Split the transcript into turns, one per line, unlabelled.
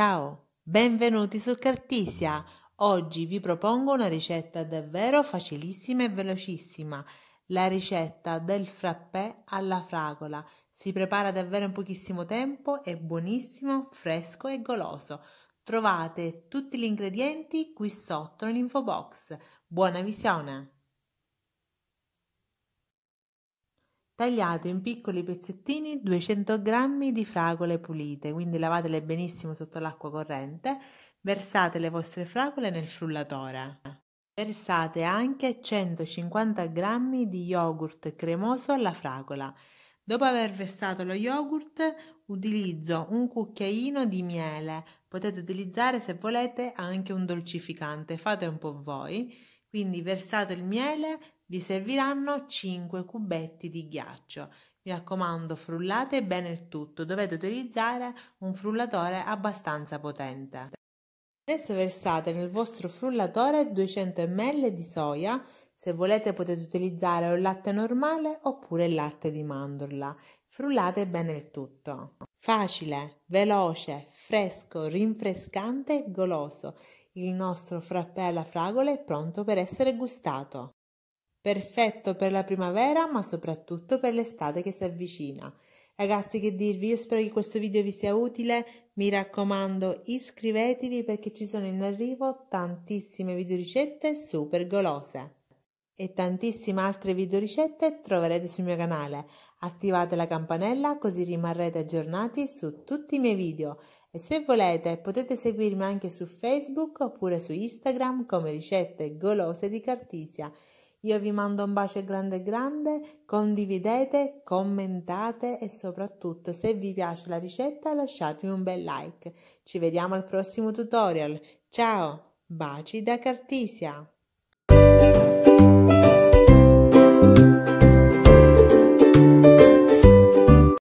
Ciao, benvenuti su Cartisia. Oggi vi propongo una ricetta davvero facilissima e velocissima. La ricetta del frappè alla fragola. Si prepara davvero in pochissimo tempo, è buonissimo, fresco e goloso. Trovate tutti gli ingredienti qui sotto nell'info box. Buona visione! tagliate in piccoli pezzettini 200 g di fragole pulite, quindi lavatele benissimo sotto l'acqua corrente, versate le vostre fragole nel frullatore. Versate anche 150 g di yogurt cremoso alla fragola. Dopo aver versato lo yogurt utilizzo un cucchiaino di miele, potete utilizzare se volete anche un dolcificante, fate un po' voi. Quindi versate il miele vi serviranno 5 cubetti di ghiaccio. Mi raccomando, frullate bene il tutto. Dovete utilizzare un frullatore abbastanza potente. Adesso versate nel vostro frullatore 200 ml di soia, se volete potete utilizzare il latte normale oppure il latte di mandorla. Frullate bene il tutto. Facile, veloce, fresco, rinfrescante e goloso. Il nostro frappè alla fragola è pronto per essere gustato perfetto per la primavera ma soprattutto per l'estate che si avvicina. Ragazzi che dirvi, io spero che questo video vi sia utile, mi raccomando iscrivetevi perché ci sono in arrivo tantissime videoricette super golose e tantissime altre videoricette troverete sul mio canale. Attivate la campanella così rimarrete aggiornati su tutti i miei video e se volete potete seguirmi anche su Facebook oppure su Instagram come ricette golose di Cartisia. Io vi mando un bacio grande grande, condividete, commentate e soprattutto se vi piace la ricetta lasciatemi un bel like. Ci vediamo al prossimo tutorial. Ciao, baci da Cartisia!